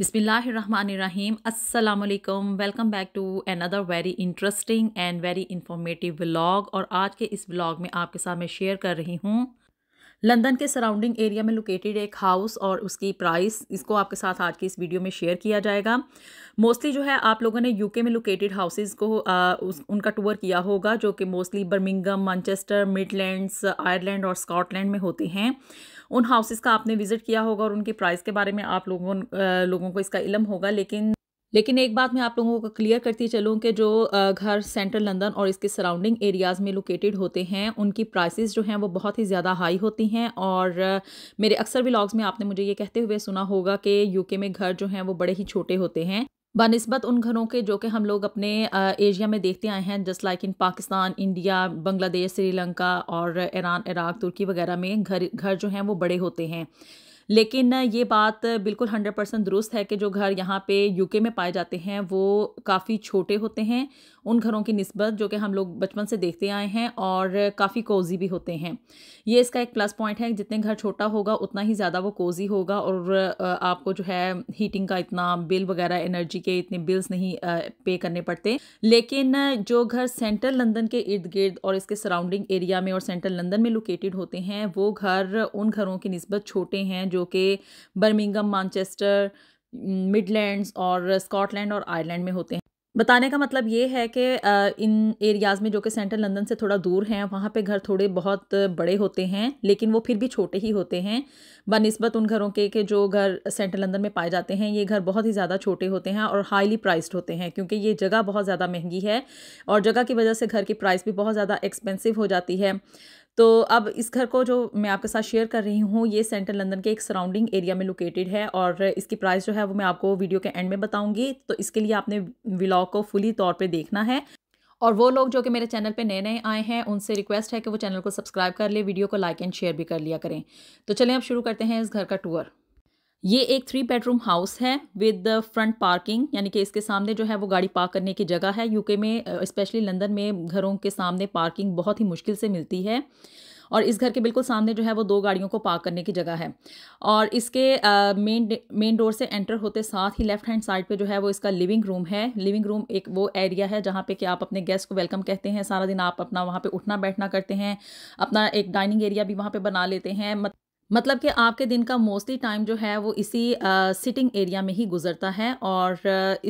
अस्सलाम वालेकुम welcome back to another very interesting and very informative vlog और आज के इस व्लॉग में आपके साथ मैं शेयर कर रही हूँ लंदन के सराउंडिंग एरिया में लोकेटेड एक हाउस और उसकी प्राइस इसको आपके साथ आज की इस वीडियो में शेयर किया जाएगा मोस्टली जो है आप लोगों ने यूके में लोकेटेड हाउसेज को आ, उस, उनका टूर किया होगा जो कि mostly Birmingham Manchester Midlands Ireland और स्कॉटलैंड में होते हैं उन हाउसेज़ का आपने विज़िट किया होगा और उनकी प्राइस के बारे में आप लोगों लोगों को इसका इलम होगा लेकिन लेकिन एक बात मैं आप लोगों को क्लियर करती चलूँ कि जो घर सेंट्रल लंदन और इसके सराउंडिंग एरियाज़ में लोकेटेड होते हैं उनकी प्राइसेस जो हैं वो बहुत ही ज़्यादा हाई होती हैं और मेरे अक्सर व्लॉग्स में आपने मुझे ये कहते हुए सुना होगा कि यूके में घर जो हैं वो बड़े ही छोटे होते हैं बनस्बत उन घरों के जो कि हम लोग अपने एशिया में देखते आए हैं just like in Pakistan India Bangladesh Sri Lanka और ईरान इराक तुर्की वगैरह में घर घर जो हैं वो बड़े होते हैं लेकिन ये बात बिल्कुल हंड्रेड परसेंट दुरुस्त है कि जो घर यहाँ पे यूके में पाए जाते हैं वो काफ़ी छोटे होते हैं उन घरों की नस्बत जो कि हम लोग बचपन से देखते आए हैं और काफ़ी कोजी भी होते हैं ये इसका एक प्लस पॉइंट है जितने घर छोटा होगा उतना ही ज़्यादा वो कोजी होगा और आपको जो है हीटिंग का इतना बिल वगैरह एनर्जी के इतने बिल्स नहीं पे करने पड़ते लेकिन जो घर सेंट्रल लंदन के इर्द गिर्द और इसके सराउंडिंग एरिया में और सेंट्रल लंदन में लोकेटेड होते हैं वो घर उन घरों की नस्बत छोटे हैं जो कि बर्मिंगम मानचेस्टर मिडलैंड्स और स्कॉटलैंड और आयरलैंड में होते हैं बताने का मतलब ये है कि इन एरियाज़ में जो कि सेंट्रल लंदन से थोड़ा दूर हैं वहाँ पे घर थोड़े बहुत बड़े होते हैं लेकिन वो फिर भी छोटे ही होते हैं बनस्बत उन घरों के कि जो घर सेंट्रल लंदन में पाए जाते हैं ये घर बहुत ही ज़्यादा छोटे होते हैं और हाईली प्राइस्ड होते हैं क्योंकि ये जगह बहुत ज़्यादा महंगी है और जगह की वजह से घर की प्राइस भी बहुत ज़्यादा एक्सपेंसिव हो जाती है तो अब इस घर को जो मैं आपके साथ शेयर कर रही हूँ ये सेंट्रल लंदन के एक सराउंडिंग एरिया में लोकेटेड है और इसकी प्राइस जो है वो मैं आपको वीडियो के एंड में बताऊँगी तो इसके लिए आपने व्लॉग को फुली तौर पर देखना है और वो लोग जो कि मेरे चैनल पे नए नए आए हैं उनसे रिक्वेस्ट है कि वो चैनल को सब्सक्राइब कर ले वीडियो को लाइक एंड शेयर भी कर लिया करें तो चलें अब शुरू करते हैं इस घर का टूर ये एक थ्री बेडरूम हाउस है विद फ्रंट पार्किंग यानी कि इसके सामने जो है वो गाड़ी पार्क करने की जगह है यूके में स्पेशली लंदन में घरों के सामने पार्किंग बहुत ही मुश्किल से मिलती है और इस घर के बिल्कुल सामने जो है वो दो गाड़ियों को पार्क करने की जगह है और इसके मेन मेन डोर से एंटर होते साथ ही लेफ्ट हैंड साइड पे जो है वो इसका लिविंग रूम है लिविंग रूम एक वो एरिया है जहाँ पे कि आप अपने गेस्ट को वेलकम कहते हैं सारा दिन आप अपना वहाँ पे उठना बैठना करते हैं अपना एक डाइनिंग एरिया भी वहाँ पर बना लेते हैं मत मतलब कि आपके दिन का मोस्टली टाइम जो है वो इसी सिटिंग एरिया में ही गुजरता है और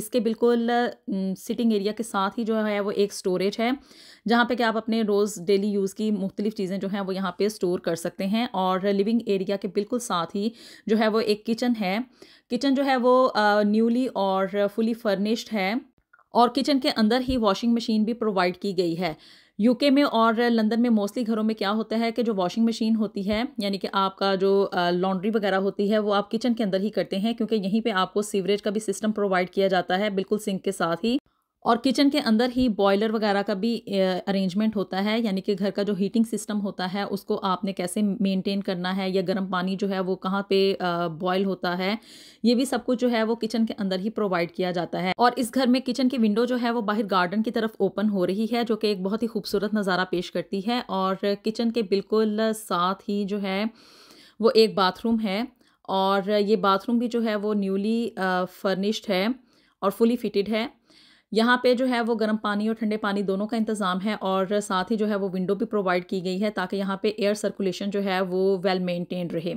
इसके बिल्कुल सिटिंग एरिया के साथ ही जो है वो एक स्टोरेज है जहाँ पे कि आप अपने रोज़ डेली यूज़ की मुख्तलिफ चीज़ें जो हैं वो यहाँ पे स्टोर कर सकते हैं और लिविंग एरिया के बिल्कुल साथ ही जो है वो एक किचन है किचन जो है वो न्यूली और फुली फर्निश्ड है और किचन के अंदर ही वॉशिंग मशीन भी प्रोवाइड की गई है यूके में और लंदन में मोस्टली घरों में क्या होता है कि जो वॉशिंग मशीन होती है यानी कि आपका जो लॉन्ड्री वगैरह होती है वो आप किचन के अंदर ही करते हैं क्योंकि यहीं पे आपको सीवरेज का भी सिस्टम प्रोवाइड किया जाता है बिल्कुल सिंक के साथ ही और किचन के अंदर ही बॉयलर वगैरह का भी अरेंजमेंट होता है यानी कि घर का जो हीटिंग सिस्टम होता है उसको आपने कैसे मेंटेन करना है या गर्म पानी जो है वो कहाँ पे बॉयल होता है ये भी सब कुछ जो है वो किचन के अंदर ही प्रोवाइड किया जाता है और इस घर में किचन की विंडो जो है वो बाहर गार्डन की तरफ ओपन हो रही है जो कि एक बहुत ही खूबसूरत नज़ारा पेश करती है और किचन के बिल्कुल साथ ही जो है वो एक बाथरूम है और ये बाथरूम भी जो है वो न्यूली फर्निश्ड है और फुली फिटेड है यहाँ पे जो है वो गर्म पानी और ठंडे पानी दोनों का इंतज़ाम है और साथ ही जो है वो विंडो भी प्रोवाइड की गई है ताकि यहाँ पे एयर सर्कुलेशन जो है वो वेल मेंटेन रहे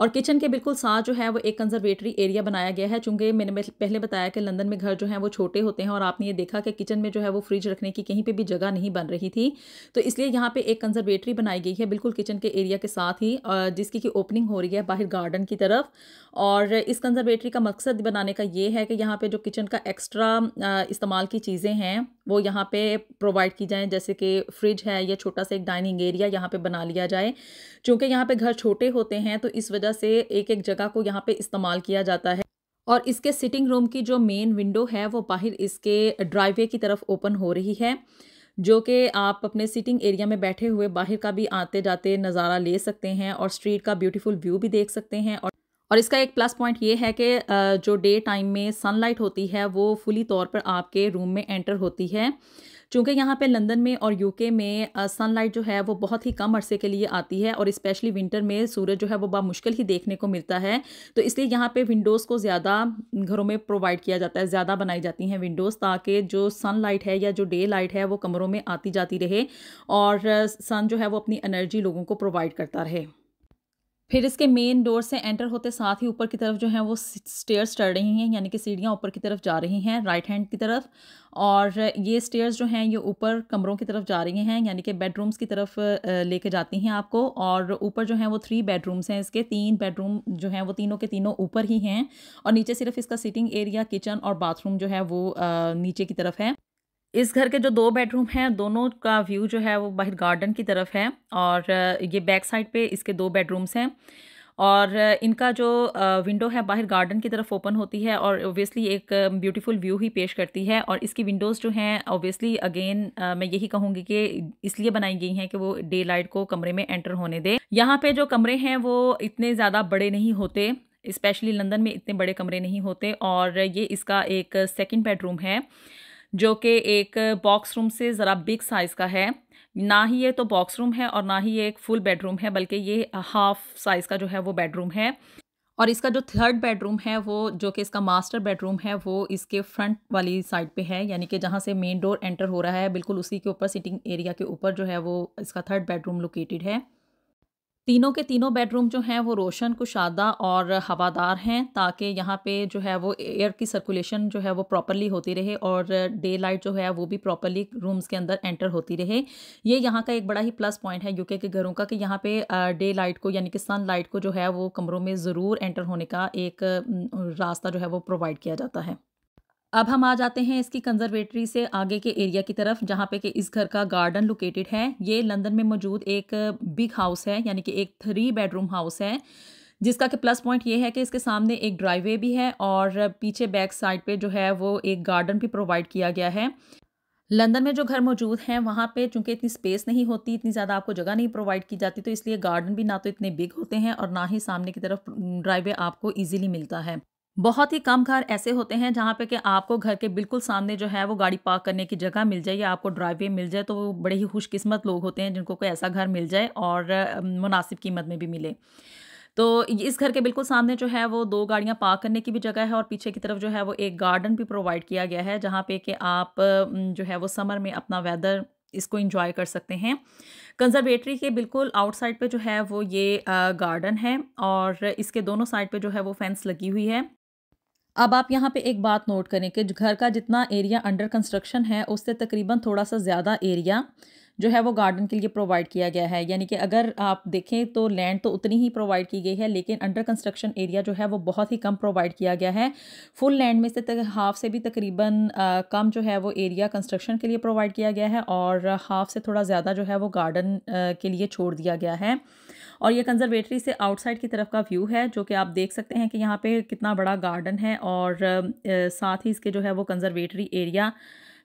और किचन के बिल्कुल साथ जो है वो एक कंजर्वेटरी एरिया बनाया गया है चूँकि मैंने पहले बताया कि लंदन में घर जो है वो छोटे होते हैं और आपने ये देखा कि किचन में जो है वो फ्रिज रखने की कहीं पर भी जगह नहीं बन रही थी तो इसलिए यहाँ पर एक कंजर्वेटरी बनाई गई है बिल्कुल किचन के एरिया के साथ ही जिसकी कि ओपनिंग हो रही है बाहर गार्डन की तरफ और इस कंजर्वेटरी का मकसद बनाने का ये है कि यहाँ पर जो किचन का एक्स्ट्रा इस्तेमाल की चीज़ें हैं वो यहाँ पे प्रोवाइड की जाएँ जैसे कि फ्रिज है या छोटा सा एक डाइनिंग एरिया यहाँ पे बना लिया जाए क्योंकि यहाँ पे घर छोटे होते हैं तो इस वजह वजह से एक एक जगह को यहाँ पे इस्तेमाल किया जाता है और इसके सिटिंग रूम की जो मेन विंडो है वो बाहर इसके ड्राइवे की तरफ ओपन हो रही है जो कि आप अपने सिटिंग एरिया में बैठे हुए बाहर का भी आते जाते नज़ारा ले सकते हैं और स्ट्रीट का ब्यूटीफुल व्यू भी देख सकते हैं और और इसका एक प्लस पॉइंट ये है कि जो डे टाइम में सनलाइट होती है वो फुली तौर पर आपके रूम में एंटर होती है चूँकि यहाँ पे लंदन में और यूके में सनलाइट जो है वो बहुत ही कम अरसे के लिए आती है और स्पेशली विंटर में सूरज जो है वो मुश्किल ही देखने को मिलता है तो इसलिए यहाँ पे विंडोज़ को ज़्यादा घरों में प्रोवाइड किया जाता है ज़्यादा बनाई जाती हैं विंडोज़ ताकि जो सन लाइट है या जो डे लाइट है वो कमरों में आती जाती रहे और सन जो है वो अपनी एनर्जी लोगों को प्रोवाइड करता रहे फिर इसके मेन डोर से एंटर होते साथ ही ऊपर की तरफ जो है वो स्टेयर्स चढ़ रही हैं यानी कि सीढ़ियाँ ऊपर की तरफ जा रही हैं राइट हैंड की तरफ और ये स्टेयर्स जो हैं ये ऊपर कमरों की तरफ जा रही हैं यानी कि बेडरूम्स की तरफ लेके जाती हैं आपको और ऊपर जो है वो थ्री बेडरूम्स हैं इसके तीन बेडरूम जो हैं वो तीनों के तीनों ऊपर ही हैं और नीचे सिर्फ इसका सिटिंग एरिया किचन और बाथरूम जो है वो नीचे की तरफ है इस घर के जो दो बेडरूम हैं दोनों का व्यू जो है वो बाहर गार्डन की तरफ है और ये बैक साइड पे इसके दो बेडरूम्स हैं और इनका जो विंडो है बाहर गार्डन की तरफ ओपन होती है और ओबियसली एक ब्यूटीफुल व्यू ही पेश करती है और इसकी विंडोज़ जो हैं ओबियसली अगेन मैं यही कहूँगी कि इसलिए बनाई गई हैं कि वो डे लाइट को कमरे में एंटर होने दे यहाँ पे जो कमरे हैं वो इतने ज़्यादा बड़े नहीं होते स्पेशली लंदन में इतने बड़े कमरे नहीं होते और ये इसका एक सेकेंड बेडरूम है जो कि एक बॉक्स रूम से ज़रा बिग साइज़ का है ना ही ये तो बॉक्स रूम है और ना ही ये एक फुल बेडरूम है बल्कि ये हाफ साइज़ का जो है वो बेडरूम है और इसका जो थर्ड बेडरूम है वो जो कि इसका मास्टर बेडरूम है वो इसके फ्रंट वाली साइड पे है यानी कि जहाँ से मेन डोर एंटर हो रहा है बिल्कुल उसी के ऊपर सिटिंग एरिया के ऊपर जो है वो इसका थर्ड बेडरूम लोकेटेड है तीनों के तीनों बेडरूम जो हैं वो रोशन कुशादा और हवादार हैं ताकि यहाँ पे जो है वो एयर की सर्कुलेशन जो है वो प्रॉपरली होती रहे और डे लाइट जो है वो भी प्रॉपरली रूम्स के अंदर एंटर होती रहे ये यहाँ का एक बड़ा ही प्लस पॉइंट है यूके के घरों का कि यहाँ पे डे लाइट को यानी कि सन लाइट को जो है वो कमरों में ज़रूर एंटर होने का एक रास्ता जो है वो प्रोवाइड किया जाता है अब हम आ जाते हैं इसकी कंजर्वेटरी से आगे के एरिया की तरफ जहाँ पे कि इस घर का गार्डन लोकेटेड है ये लंदन में मौजूद एक बिग हाउस है यानी कि एक थ्री बेडरूम हाउस है जिसका कि प्लस पॉइंट ये है कि इसके सामने एक ड्राइवे भी है और पीछे बैक साइड पे जो है वो एक गार्डन भी प्रोवाइड किया गया है लंदन में जो घर मौजूद हैं वहाँ पे चूंकि इतनी स्पेस नहीं होती इतनी ज़्यादा आपको जगह नहीं प्रोवाइड की जाती तो इसलिए गार्डन भी ना तो इतने बिग होते हैं और ना ही सामने की तरफ ड्राइवे आपको ईजिली मिलता है बहुत ही कम घर ऐसे होते हैं जहाँ पे कि आपको घर के बिल्कुल सामने जो है वो गाड़ी पार्क करने की जगह मिल जाए या आपको ड्राइवे मिल जाए तो वो बड़े ही खुशकिस्मत लोग होते हैं जिनको कोई ऐसा घर मिल जाए और मुनासिब कीमत में भी मिले तो इस घर के बिल्कुल सामने जो है वो दो गाड़ियाँ पार्क करने की भी जगह है और पीछे की तरफ जो है वो एक गार्डन भी प्रोवाइड किया गया है जहाँ पे कि आप जो है वो समर में अपना वेदर इसको इंजॉय कर सकते हैं कंजर्वेटरी के बिल्कुल आउटसाइड पे जो है वो ये गार्डन है और इसके दोनों साइड पे जो है वो फेंस लगी हुई है अब आप यहाँ पे एक बात नोट करें कि घर का जितना एरिया अंडर कंस्ट्रक्शन है उससे तकरीबन थोड़ा सा ज़्यादा एरिया जो है वो गार्डन के लिए प्रोवाइड किया गया है यानी कि अगर आप देखें तो लैंड तो उतनी ही प्रोवाइड की गई है लेकिन अंडर कंस्ट्रक्शन एरिया जो है वो बहुत ही कम प्रोवाइड किया गया है फुल लैंड में से तक हाफ से भी तकरीबन कम जो है वो एरिया कंस्ट्रक्शन के लिए प्रोवाइड किया गया है और हाफ से थोड़ा ज़्यादा जो है वो गार्डन के लिए छोड़ दिया गया है और ये कंजर्वेटरी से आउटसाइड की तरफ का व्यू है जो कि आप देख सकते हैं कि यहाँ पे कितना बड़ा गार्डन है और साथ ही इसके जो है वो कंजर्वेटरी एरिया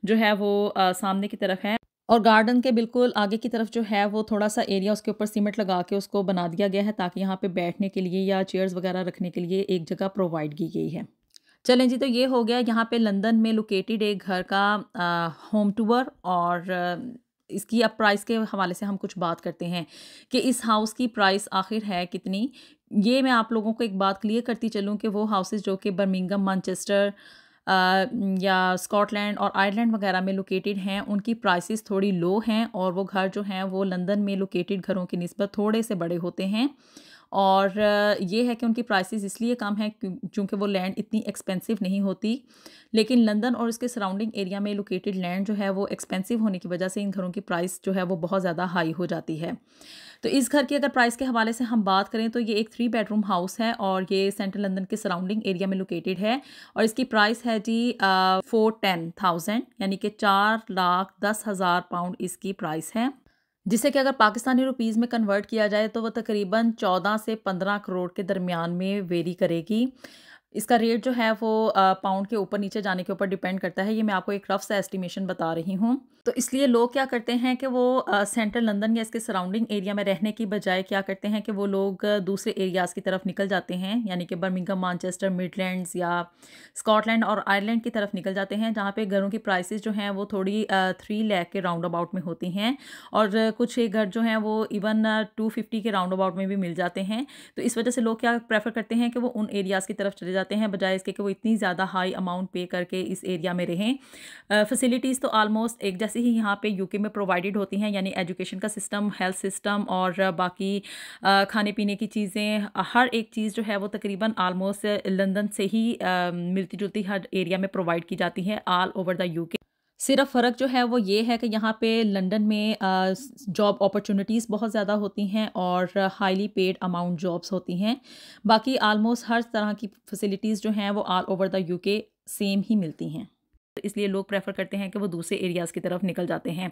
जो है वो सामने की तरफ है और गार्डन के बिल्कुल आगे की तरफ जो है वो थोड़ा सा एरिया उसके ऊपर सीमेंट लगा के उसको बना दिया गया है ताकि यहाँ पे बैठने के लिए या चेयर्स वगैरह रखने के लिए एक जगह प्रोवाइड की गई है चलें जी तो ये हो गया यहाँ पे लंदन में लोकेटेड एक घर का आ, होम टूर और इसकी अब प्राइस के हवाले से हम कुछ बात करते हैं कि इस हाउस की प्राइस आखिर है कितनी ये मैं आप लोगों को एक बात क्लियर करती चलूँ कि वो हाउसेज जो कि बर्मिंगम मानचेस्टर आ, या स्कॉटलैंड और आयरलैंड वगैरह में लोकेटेड हैं उनकी प्राइसेस थोड़ी लो हैं और वो घर जो हैं वो लंदन में लोकेटेड घरों की नस्बत थोड़े से बड़े होते हैं और ये है कि उनकी प्राइसेस इसलिए कम है क्योंकि वो लैंड इतनी एक्सपेंसिव नहीं होती लेकिन लंदन और इसके सराउंडिंग एरिया में लोकेटेड लैंड जो है वो एक्सपेंसिव होने की वजह से इन घरों की प्राइस जो है वो बहुत ज़्यादा हाई हो जाती है तो इस घर की अगर प्राइस के हवाले से हम बात करें तो ये एक थ्री बेडरूम हाउस है और ये सेंट्रल लंदन के सराउंडिंग एरिया में लोकेटेड है और इसकी प्राइस है जी फोर टेन थाउजेंड यानी कि चार लाख दस हज़ार पाउंड इसकी प्राइस है जिसे कि अगर पाकिस्तानी रुपीज़ में कन्वर्ट किया जाए तो वह तकरीबन चौदह से पंद्रह करोड़ के दरमियान में वेरी करेगी इसका रेट जो है वो पाउंड के ऊपर नीचे जाने के ऊपर डिपेंड करता है ये मैं आपको एक रफ सा एस्टिमेशन बता रही हूँ तो इसलिए लोग क्या करते हैं कि वो सेंट्रल लंदन या इसके सराउंडिंग एरिया में रहने की बजाय क्या करते हैं कि वो लोग दूसरे एरियाज़ की तरफ निकल जाते हैं यानी कि बर्मिंगम मानचेस्टर मिडलैंड या स्कॉटलैंड और आयरलैंड की तरफ निकल जाते हैं जहाँ पे घरों की प्राइसेस जो हैं वो थोड़ी थ्री लैख के राउंड अबाउट में होती हैं और कुछ घर जो हैं वो इवन टू फिफ्टी के राउंड अबाउट में भी मिल जाते हैं तो इस वजह से लोग क्या प्रेफर करते हैं कि वो उन एरियाज़ की तरफ चले जाते जाते हैं बजाय इसके कि वो इतनी ज़्यादा हाई अमाउंट पे करके इस एरिया में रहें फैसिलिटीज़ तो आलमोस्ट एक जैसी ही यहाँ पे यूके में प्रोवाइडेड होती हैं यानी एजुकेशन का सिस्टम हेल्थ सिस्टम और बाकी खाने पीने की चीज़ें हर एक चीज़ जो है वो तकरीबन आलमोस्ट लंदन से ही मिलती जुलती हर एरिया में प्रोवाइड की जाती है ऑल ओवर द यूके सिर्फ फ़र्क जो है वो ये है कि यहाँ पे लंदन में जॉब अपॉर्चुनिटीज़ बहुत ज़्यादा होती हैं और हाईली पेड अमाउंट जॉब्स होती हैं बाकी आलमोस्ट हर तरह की फैसिलिटीज़ जो हैं वो all over the UK same ही मिलती हैं इसलिए लोग प्रेफर करते हैं कि वो दूसरे एरियाज़ की तरफ निकल जाते हैं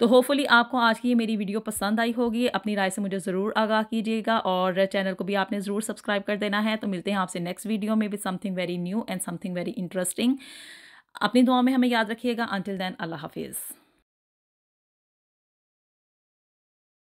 तो होपफुली आपको आज की ये मेरी वीडियो पसंद आई होगी अपनी राय से मुझे ज़रूर आगाह कीजिएगा और चैनल को भी आपने ज़रूर सब्सक्राइब कर देना है तो मिलते हैं आपसे नेक्स्ट वीडियो में भी something very new and something very interesting अपनी दुआ में हमें याद रखिएगा अंटिल दैन अल्लाह हाफिज़